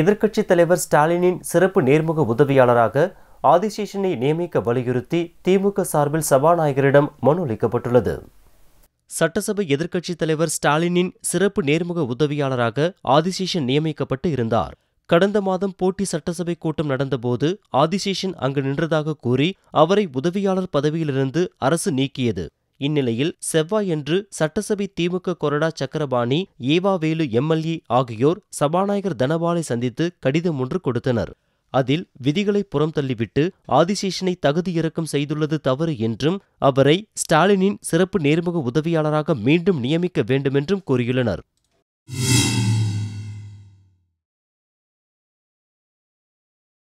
எதிர்க்கட்சி தலைவர் ஸ்டாலினின் சிறப்பு நேர்முக உதவியாளராக ஆதிசேஷனை நியமிக்க வலியுறுத்தி திமுக சார்பில் சபாநாயகரிடம் மனு அளிக்கப்பட்டுள்ளது சட்டசபை எதிர்க்கட்சித் தலைவர் ஸ்டாலினின் சிறப்பு நேர்முக உதவியாளராக ஆதிசேஷன் நியமிக்கப்பட்டு இருந்தார் கடந்த மாதம் போட்டி சட்டசபை கூட்டம் நடந்தபோது ஆதிசேஷன் அங்கு நின்றதாக கூறி அவரை உதவியாளர் பதவியிலிருந்து அரசு நீக்கியது இந்நிலையில் செவ்வாயன்று சட்டசபை திமுக கொறடா சக்கரபாணி ஏவாவேலு எம்எல்ஏ ஆகியோர் சபாநாயகர் தனபாலை சந்தித்து கடிதம் ஒன்று கொடுத்தனர் அதில் விதிகளை புறம் தள்ளிவிட்டு ஆதிசேஷனை தகுதியிறக்கம் செய்துள்ளது தவறு என்றும் அவரை ஸ்டாலினின் சிறப்பு நேர்முக உதவியாளராக மீண்டும் நியமிக்க வேண்டுமென்றும் கூறியுள்ளனர்